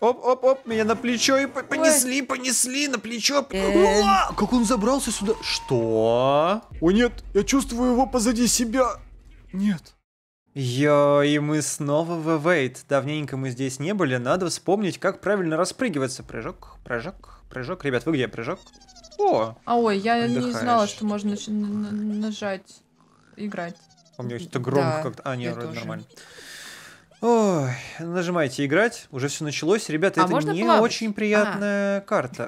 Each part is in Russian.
Оп-оп-оп, меня на плечо и понесли, Ой. понесли на плечо. Э... как он забрался сюда? Что? О нет, я чувствую его позади себя. Нет. Йо, и мы снова в Эвейт. Давненько мы здесь не были, надо вспомнить, как правильно распрыгиваться. Прыжок, прыжок, прыжок. Ребят, вы где? Прыжок? О! А ой, я отдыхаешь. не знала, что можно нажать играть. А у меня что-то громко да, как-то... А, нет, вроде тоже. нормально. Ой, нажимайте играть, уже все началось. Ребята, а это не плавать? очень приятная а. карта.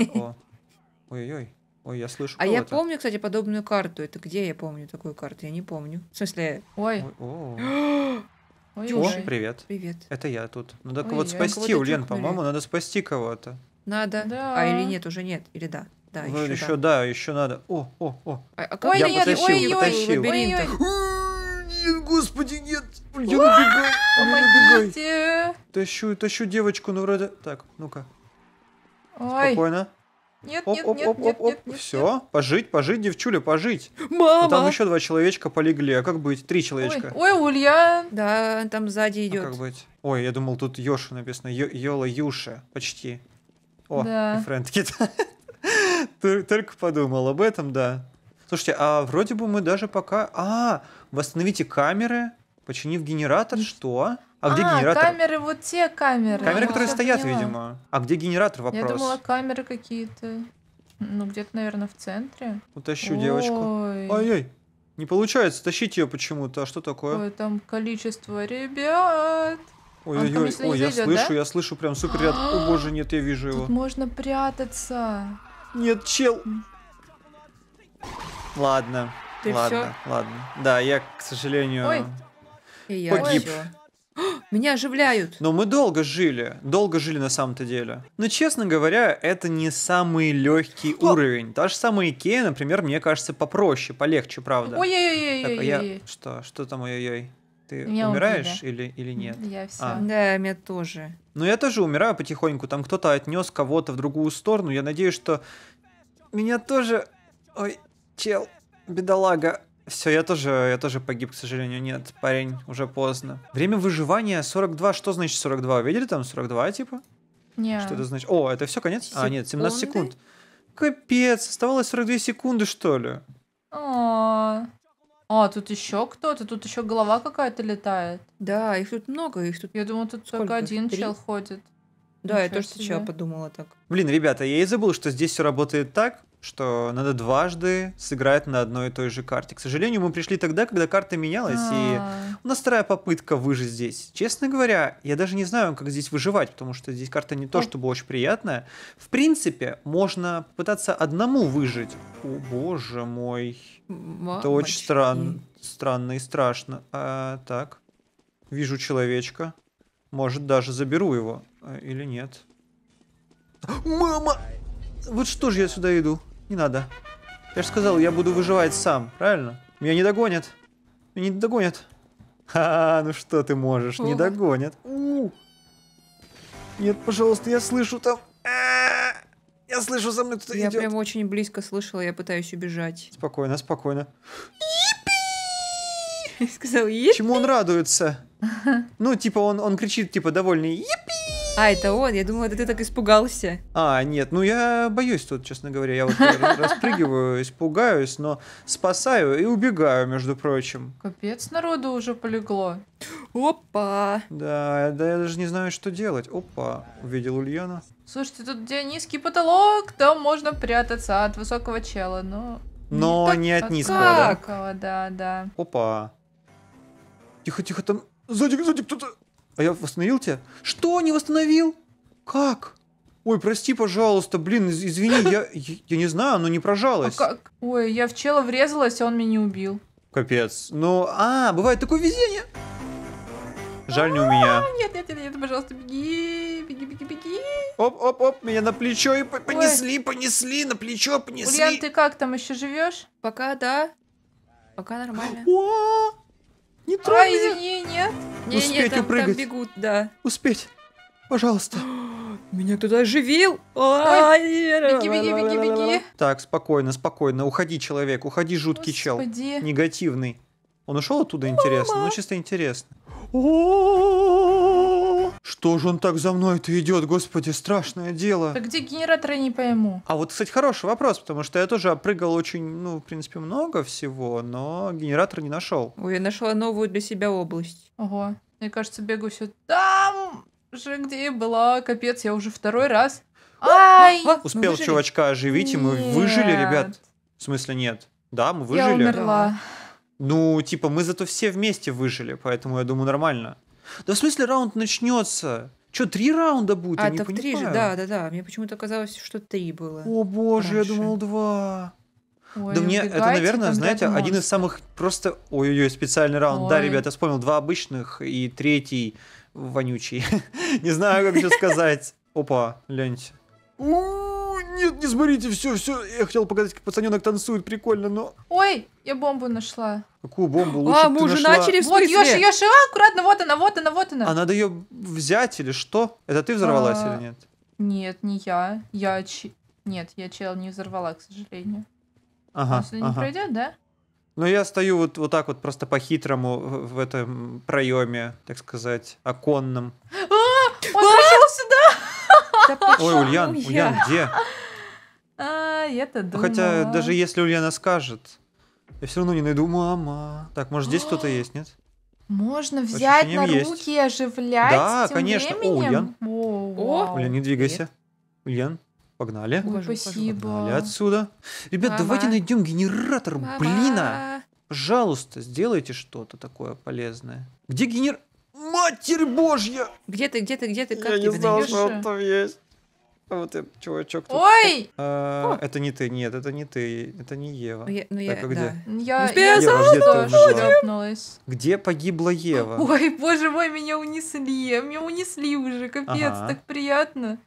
Ой-ой. Ой, я слышу. А я помню, кстати, подобную карту. Это где я помню такую карту? Я не помню. В смысле... Ой. Ой, привет. Привет. Это я тут. Надо кого-то а спасти, Ульян, по-моему, надо спасти кого-то. Надо. Да. А или нет, уже нет. Или да. Да, ну, еще, еще да. да, еще надо. О, о, о. А, а ой, я нет, потащил, ой, потащил. Ой, ой, ой, ой, господи, нет. Юра, бегай! Юра, Тащу, тащу девочку, ну вроде... Так, ну-ка. Ой. Спокойно. Нет, оп, нет, оп, нет, оп, нет, оп, нет, оп. нет, Все, нет. пожить, пожить, девчуля, пожить. Мама! Ну, там еще два человечка полегли, а как быть? Три человечка. Ой, ой Ульян. Да, там сзади ну, идет. А как быть? Ой, я думал, тут Йоша написано. Ё Йола Юша, почти. О, да. и Только подумал об этом, да. Слушайте, а вроде бы мы даже пока... А, восстановите камеры. Починив генератор, что? А, а где генератор? камеры, вот те камеры. Камеры, я ну, которые стоят, поняла. видимо. А где генератор, вопрос? Я думала, камеры какие-то. Ну, где-то, наверное, в центре. Утащу Ой. девочку. Ой-ой. Не получается тащить ее почему-то. А что такое? Ой, там количество ребят. Ой-ой-ой, ой, я слышу, да? я слышу прям супер ряд. О а, боже, нет, я вижу его. Тут можно прятаться. Нет, чел. Ладно, Ты ладно, все? ладно. Да, я, к сожалению... Ой я погиб. Меня оживляют. Но мы долго жили, долго жили на самом-то деле. Но, честно говоря, это не самый легкий О! уровень. Та же самая Икея, например, мне кажется, попроще, полегче, правда. Ой-ой-ой-ой. А я... Что? Что там ой-ой-ой? Ты меня умираешь убили. или, или нет? Я все. А. Да, меня тоже. Но ну, я тоже умираю потихоньку. Там кто-то отнес кого-то в другую сторону. Я надеюсь, что меня тоже... Ой, чел, бедолага. Все, я тоже, я тоже погиб, к сожалению. Нет, парень, уже поздно. Время выживания 42. Что значит 42? Видели там 42, типа? Нет. Что это значит? О, это все конец? Секунды? А, нет, 17 секунд. Капец, оставалось 42 секунды, что ли? О, а, тут еще кто-то, тут еще голова какая-то летает. Да, их тут много, их тут. Я думала, тут Сколько? только один Три? чел ходит. Да, Ничего я тоже себе. сначала подумала так. Блин, ребята, я и забыл, что здесь все работает так, что надо дважды сыграть на одной и той же карте. К сожалению, мы пришли тогда, когда карта менялась, и а. у нас вторая попытка выжить здесь. Честно говоря, я даже не знаю, как здесь выживать, потому что здесь карта не то, чтобы очень приятная. В принципе, можно попытаться одному выжить. О, боже мой. Это очень стран... странно и страшно. А, так, вижу человечка. Может, даже заберу его. А, или нет. Мама! Вот что же я сюда иду? Не надо. Я же сказал, я буду выживать сам, правильно? Меня не догонят. Меня не догонят. Ха, -ха ну что ты можешь, О. не догонят. У -у. Нет, пожалуйста, я слышу там... А -а -а! Я слышу, за мной кто-то идет. Я прям очень близко слышала, я пытаюсь убежать. Спокойно, спокойно. Сказал, Чему он радуется? Ну, типа, он, он кричит, типа, довольный, епи! А, это он? Я думала, это ты так испугался. А, нет, ну я боюсь тут, честно говоря. Я вот распрыгиваю, испугаюсь, но спасаю и убегаю, между прочим. Капец, народу уже полегло. Опа! Да, да я даже не знаю, что делать. Опа, увидел Ульяна. Слушайте, тут где низкий потолок, там можно прятаться от высокого чела, но... Но не, не от низкого, да? да, да. Опа. Тихо, тихо, там... Сзади, сзади кто-то... А я восстановил тебя? Что, не восстановил? Как? Ой, прости, пожалуйста, блин, извини, я, я не знаю, оно не прожалось. А как? Ой, я в чела врезалась, а он меня не убил. Капец. Ну, а, бывает такое везение. Жаль, не у меня. А, нет, нет, нет, нет, пожалуйста, беги, беги, беги, беги. Оп, оп, оп, меня на плечо и понесли, понесли, на плечо понесли. Ульян, ты как там еще живешь? Пока, да? Пока нормально. О, не трогай. А, извини, нет. Не, Успеть не, там, упрыгать. Там бегут, да. Успеть. Пожалуйста. Меня кто-то оживил. Ой, беги, беги, беги, беги. Так, спокойно, спокойно. Уходи, человек. Уходи, жуткий Господи. чел. Негативный. Он ушел оттуда, интересно? Ну, чисто интересно. О, что же он так за мной-то идет, господи, страшное дело. А где генератор, я не пойму. А вот, кстати, хороший вопрос, потому что я тоже опрыгал очень, ну, в принципе, много всего, но генератор не нашел. Ой, я нашла новую для себя область. Ого. Мне кажется, бегу все там же, где я была. Капец, я уже второй раз. А, Ай! Успел чувачка оживить, и мы выжили, ребят. В смысле, нет. Да, мы выжили. Я умерла. Ну, типа, мы зато все вместе выжили, поэтому я думаю, нормально. Да в смысле раунд начнется? Что, три раунда будет? А, я так не три же, да, да, да. Мне почему-то казалось, что три было. О боже, раньше. я думал два. Ой, да ну мне это, наверное, знаете, один из самых просто... Ой-ой-ой, специальный раунд. Ой. Да, ребят, я вспомнил два обычных и третий вонючий. не знаю, как еще сказать. Опа, ляньте нет, не смотрите, все, все. Я хотел показать, как пацаненок танцует, прикольно, но... Ой, я бомбу нашла. Какую бомбу? Лучше а, мы уже нашла... начали, в Вот, Ёши, Ёши, а, аккуратно, вот она, вот она, вот она. А надо ее взять или что? Это ты взорвалась а... или нет? Нет, не я. Я... Ч... Нет, я чел не взорвала, к сожалению. Ага, Он ага. не пройдет, да? Ну я стою вот, вот так вот просто по-хитрому в этом проеме, так сказать, оконном. А! Да Ой, Ульян, я? Ульян, где? А, я думала. Хотя, даже если Ульяна скажет, я все равно не найду мама. Так, может, здесь кто-то есть, нет? Можно взять Ощущением на руки и оживлять Да, конечно. Временем. О, Ульян. О, О, Ульян, не двигайся. Нет. Ульян, погнали. Ой, спасибо. Погнали отсюда. Ребят, Мама. давайте найдем генератор Мама. блина. Пожалуйста, сделайте что-то такое полезное. Где генер... Матерь божья! Где ты, где ты, где ты? Как Я ты не знал, что он там есть. А вот этот чувачок тут. Ой! А, это не ты, нет, это не ты, это не Ева. ну я, ну, так, а да. где? Ну, я, ну, я, Ева, шлепнулась. Где погибла Ева? Ой, боже мой, меня унесли, меня унесли уже, капец, ага. так приятно.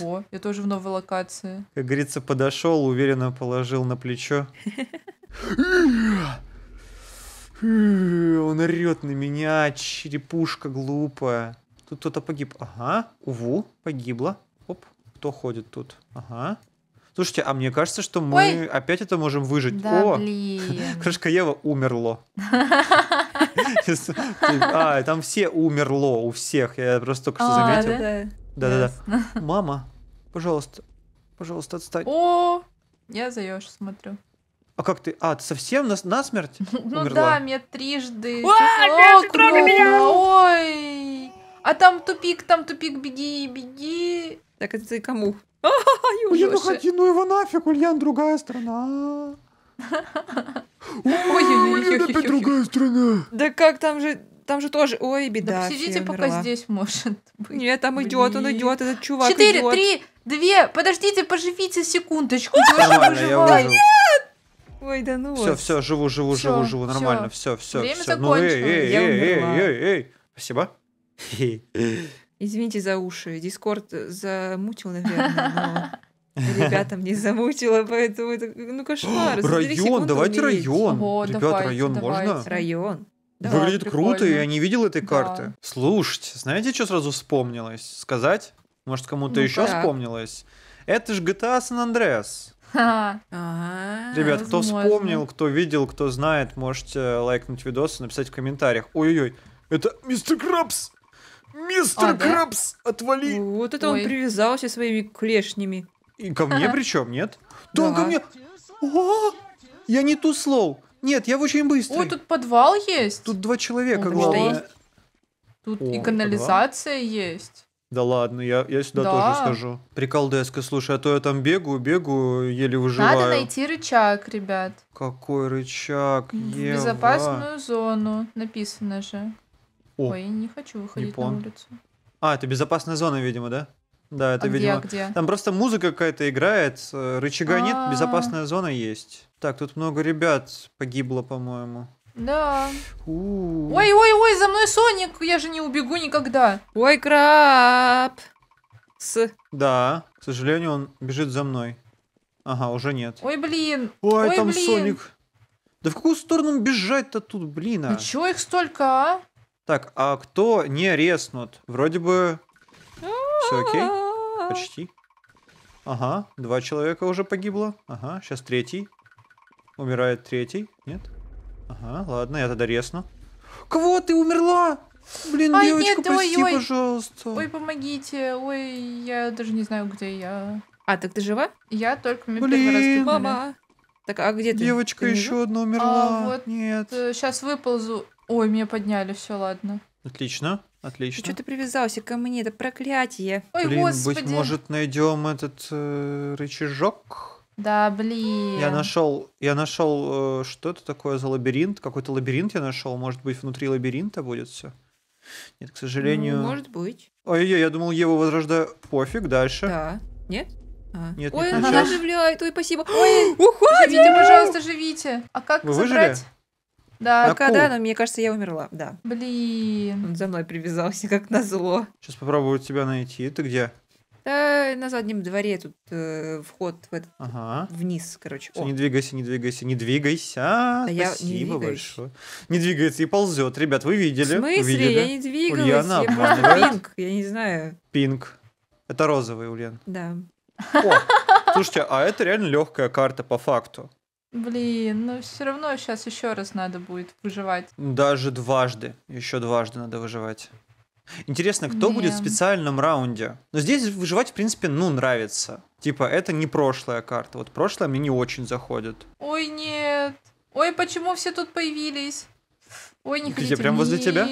О, я тоже в новой локации. Как говорится, подошел, уверенно положил на плечо. Он орет на меня, черепушка глупая. Тут кто-то погиб. Ага, Уву погибла. Оп, кто ходит тут? Ага. Слушайте, а мне кажется, что мы Ой. опять это можем выжить. Да, О, блин. Крышка Ева умерло. А, там все умерло у всех. Я просто только что а, заметил. Да-да-да. Мама, пожалуйста, пожалуйста, отстань. О, я заешь, смотрю. А как ты? А, ты совсем нас насмерть Ну да, меня трижды. О, трогай меня! Ой! А там тупик, там тупик, беги, беги. Так, это ты кому? Блин, уходи, ну его нафиг, Ульян, другая страна. Ой, Ульян это другая страна. Да как там же, там же тоже, ой, беда. Да посидите пока здесь, может быть. Нет, там идет, он идет, этот чувак Четыре, три, две, подождите, поживите секундочку. Нет! Ой, да ну Все, все, живу, живу, всё, живу, живу, нормально, все, все. Время все. Ну, закончилось. Ну, эй, эй, я эй, эй, эй, эй, спасибо. Извините за уши, Дискорд замутил, наверное, но ребятам не замутило, поэтому это, ну, кошмар. район, давайте район. Ребят, район можно? Район. Да, Выглядит прикольно. круто, я не видел этой да. карты. Слушайте, знаете, что сразу вспомнилось? Сказать? Может, кому-то ну, еще так. вспомнилось? Это же GTA San Andreas. Ребят, кто вспомнил, кто видел, кто знает, можете э, лайкнуть видос и написать в комментариях. Ой-ой-ой, это мистер Крабс! Мистер а, Крабс, отвали! Вот это он привязался своими клешнями. И ко мне причем, нет? Да, ко мне... я не ту слоу. Нет, я очень быстрый. Ой, тут подвал есть. Тут два человека, О, главное. Есть. Тут О, и канализация есть. Да ладно, я, я сюда да. тоже скажу. Прикол деска, слушай, а то я там бегаю, бегаю, еле выживаю. Надо найти рычаг, ребят. Какой рычаг? В Ева. безопасную зону, написано же. О, Ой, не хочу выходить Япон. на улицу. А, это безопасная зона, видимо, да? Да, это, а видимо. Где, где? Там просто музыка какая-то играет, э, рычага А-а-а. нет, а. безопасная зона есть. Так, тут много ребят погибло, по-моему. Да. Ой-ой-ой, за мной Соник, я же не убегу никогда. Ой, краб. С. Да, к сожалению, он бежит за мной. Ага, уже нет. Ой, блин. Ой, Ой там блин. Соник. Да в какую сторону бежать-то тут, блин, а? Ну их столько, а? Так, а кто не резнут? Вроде бы... Все окей? Почти. Ага, два человека уже погибло. Ага, сейчас третий. Умирает третий, нет? Ага, ладно, я тогда ресну. Кого ты умерла? Блин, Ай, девочка, нет, прости, ой, пожалуйста. Ой, помогите. Ой, я даже не знаю, где я. А, так ты жива? Я только мне Блин. первый раз прыгнули. мама. Так, а где ты? Девочка ты еще одна а, умерла. А, вот нет. Сейчас э, выползу. Ой, меня подняли, все, ладно. Отлично, отлично. Ты ну что ты привязался ко мне? Это проклятие. Ой, Блин, господи. быть может, найдем этот э, рычажок? Да, блин. Я нашел, я нашел, э, что это такое за лабиринт? Какой-то лабиринт я нашел. Может быть, внутри лабиринта будет все? Нет, к сожалению. Ну, может быть. Ой-ой, я думал, Еву возрождаю. Пофиг, дальше. Да. Нет? А. Нет, Ой, не она оживляет. Ой, спасибо. Ой, уходите! Живите, пожалуйста, живите. А как Вы Выжили? Да, пока, да, но мне кажется, я умерла, да. Блин. Он за мной привязался, как назло. Сейчас попробую тебя найти. Ты где? Да, на заднем дворе тут э, вход в этот, ага. вниз, короче. Все, не двигайся, не двигайся, не двигайся. Да Спасибо не большое. Не двигается и ползет. Ребят, вы видели? В смысле? Видели? Я не двигалась. Ульяна обманывает. Пинг, я не знаю. Пинг. Это розовый, Ульян. Да. О, слушайте, а это реально легкая карта по факту. Блин, ну все равно сейчас еще раз надо будет выживать. Даже дважды. Еще дважды надо выживать. Интересно, кто не. будет в специальном раунде? Но здесь выживать, в принципе, ну, нравится. Типа, это не прошлая карта. Вот прошлое мне не очень заходит. Ой, нет. Ой, почему все тут появились? Ой, не ходите прям возле тебя?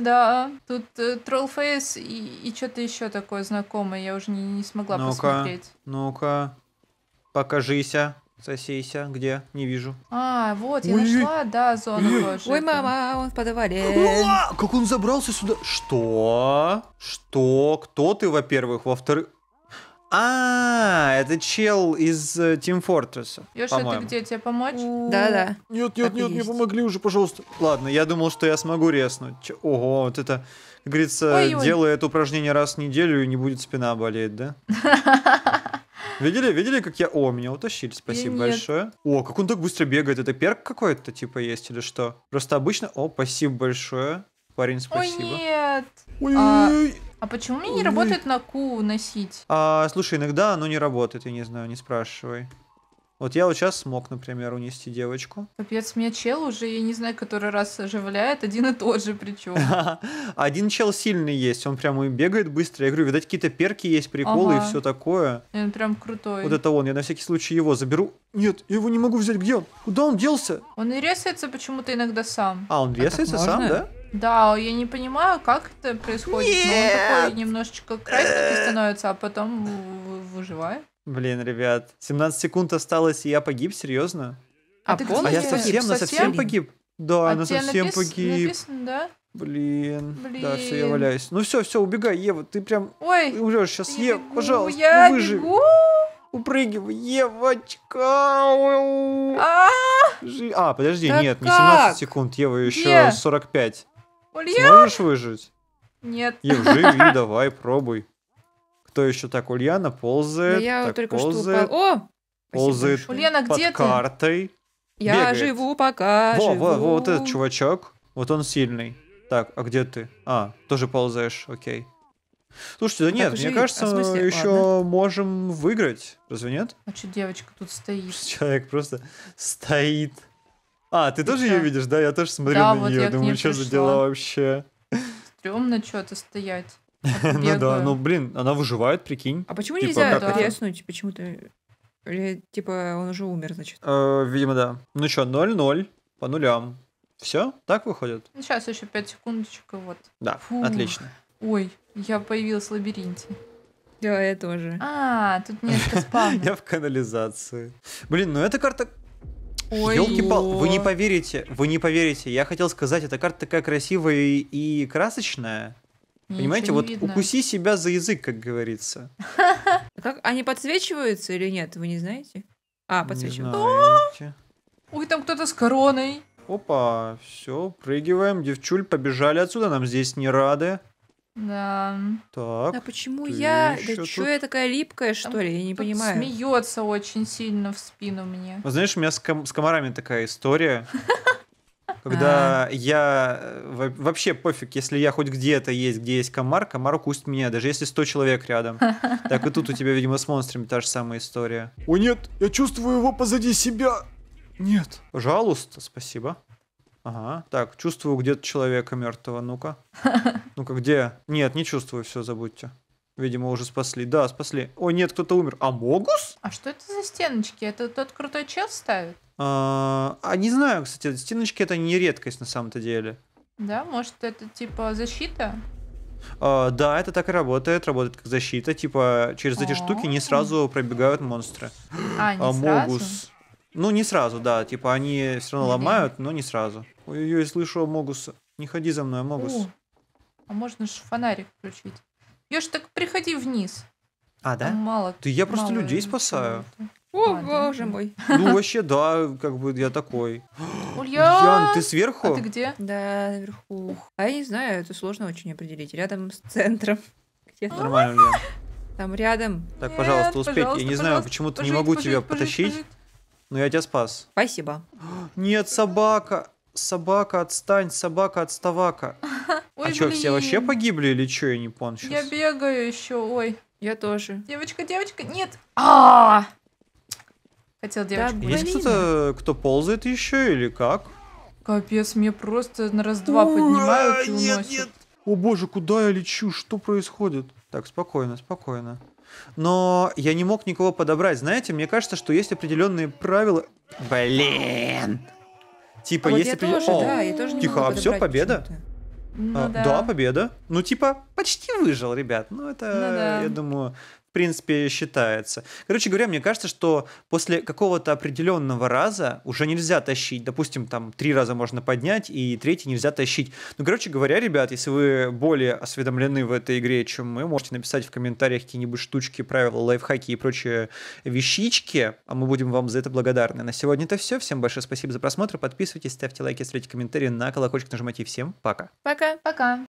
да. Тут э, Trollface и, и что-то еще такое знакомое. Я уже не, не смогла ну посмотреть. Ну-ка, покажися. Сосейся, где? Не вижу. А, вот, я Ой. нашла, да, зону тоже. Ой, мама, он в подвале. как он забрался сюда? Что? Что? Кто ты, во-первых? Во-вторых... А, это чел из э, Team Fortress. Ёша, ты где? Тебе помочь? Да-да. Нет, нет, нет, мне помогли уже, пожалуйста. Ладно, я думал, что я смогу резнуть. Ого, вот это, говорится, Ой, делай это упражнение раз в неделю и не будет спина болеть, да? Видели, видели, как я... О, меня утащили, спасибо большое. О, как он так быстро бегает. Это перк какой-то, типа, есть или что? Просто обычно... О, спасибо большое. Парень, спасибо. Ой, нет. А, а, почему мне не работает на Q носить? А, слушай, иногда оно не работает, я не знаю, не спрашивай. Вот я вот сейчас смог, например, унести девочку. Капец, меня чел уже, я не знаю, который раз оживляет, один и тот же причем. Один чел сильный есть, он прям и бегает быстро. Я говорю, видать, какие-то перки есть, приколы и все такое. Он прям крутой. Вот это он, я на всякий случай его заберу. Нет, я его не могу взять, где он? Куда он делся? Он и резается почему-то иногда сам. А, он а резается сам, да? Да, я не понимаю, как это происходит. Нет! Но он такой немножечко красивый становится, а потом выживает. Блин, ребят, 17 секунд осталось, и я погиб, серьезно? А, а, ты, а я совсем, на совсем погиб? Да, а на совсем напис... погиб. Написано, да? Блин. Блин. Да, все, я валяюсь. Ну все, все, убегай, Ева, ты прям Ой, умрешь сейчас. Ева, бегу, пожалуйста, я ну выживи. Бегу. Упрыгивай, Евочка. А, а подожди, да нет, как? не 17 секунд, Ева, еще Где? 45. Улья? Сможешь выжить? Нет. Ев, живи, давай, пробуй. Кто еще так? Ульяна ползает. Да я так только ползает, что упал. О! Ползает Ульяна, под где ты? картой. Я бегает. живу пока, во, живу. Во, во, вот этот чувачок, вот он сильный. Так, а где ты? А, тоже ползаешь, окей. Слушайте, да так нет, а мне и... кажется, а еще Ладно. можем выиграть, разве нет? А что девочка тут стоит? Человек просто стоит. А, ты и тоже да. ее видишь, да? Я тоже смотрю да, на вот нее, думаю, что за дела вообще. Стремно что-то стоять. Ну да, ну блин, она выживает, прикинь. А почему типа, нельзя треснуть? Почему-то... Или типа он уже умер, значит? Э, видимо, да. Ну что, 0-0 по нулям. Все? Так выходит? Сейчас еще 5 секундочек, и вот. Да, Фу. отлично. Ой, я появилась в лабиринте. Да, я тоже. А, тут несколько спавнов. Я в канализации. Блин, ну эта карта... Ёлки-пал, вы не поверите, вы не поверите. Я хотел сказать, эта карта такая красивая и красочная. Понимаете, вот видно. укуси себя за язык, как говорится. Как они подсвечиваются или нет, вы не знаете? А, подсвечиваются. Ой, там кто-то с короной. Опа, все, прыгиваем, девчуль, побежали отсюда, нам здесь не рады. Да. Так. А почему я? Да тут... что я такая липкая, что Там ли? Я не понимаю. Смеется очень сильно в спину мне. Знаешь, у меня с, ком- с комарами такая история. когда А-а-а. я э, вообще пофиг, если я хоть где-то есть, где есть комар, комар укусит меня, даже если 100 человек рядом. Так и тут у тебя, видимо, с монстрами та же самая история. О нет, я чувствую его позади себя. Нет. Пожалуйста, спасибо. Ага, так, чувствую где-то человека мертвого, ну-ка. Ну-ка, где? Нет, не чувствую, все, забудьте. Видимо, уже спасли. Да, спасли. О, нет, кто-то умер. А Могус? А что это за стеночки? Это тот крутой чел ставит? А, а не знаю, кстати, стеночки это не редкость на самом-то деле. Да, может это типа защита? А, да, это так и работает, работает как защита, типа через эти О -о -о. штуки не сразу пробегают монстры. А, не а, Могус. сразу? Ну, не сразу, да, типа они все равно не ломают, но не сразу. Ой-ой-ой, слышу Могуса. Не ходи за мной, Могус. О, а можно же фонарик включить. Ешь, так приходи вниз. А, да? Там мало. Ты я просто мало людей спасаю. кого о, а, боже мой. Ну, вообще, да, как бы я такой. Ульян! ты сверху? А ты где? Да, наверху. А я не знаю, это сложно очень определить. Рядом с центром. где а? Нормально, Ульян. Там рядом. Так, пожалуйста, успеть. я не знаю, почему то не могу тебя потащить. Но я тебя спас. Спасибо. Нет, собака. Собака, отстань, собака, отставака. а что, все вообще погибли или что, я не понял? сейчас? Я бегаю еще, ой. Я тоже. Девочка, девочка, нет. А! Хотел девочку. Да, Есть кто-то, кто ползает еще или как? Капец, мне просто на раз-два поднимают и уносят. Нет, нет. О боже, куда я лечу? Что происходит? Так, спокойно, спокойно. Но я не мог никого подобрать. Знаете, мне кажется, что есть определенные правила. Блин! Типа, а вот если... Я да, тихо, а все, победа? Ну, а, да. да, победа. Ну, типа, почти выжил, ребят. Ну, это, ну, да. я думаю, в принципе, считается. Короче говоря, мне кажется, что после какого-то определенного раза уже нельзя тащить. Допустим, там три раза можно поднять, и третий нельзя тащить. Ну, короче говоря, ребят, если вы более осведомлены в этой игре, чем мы, можете написать в комментариях какие-нибудь штучки, правила, лайфхаки и прочие вещички, а мы будем вам за это благодарны. На сегодня это все. Всем большое спасибо за просмотр. Подписывайтесь, ставьте лайки, ставьте комментарии на колокольчик, нажимайте. всем пока. Пока. Пока.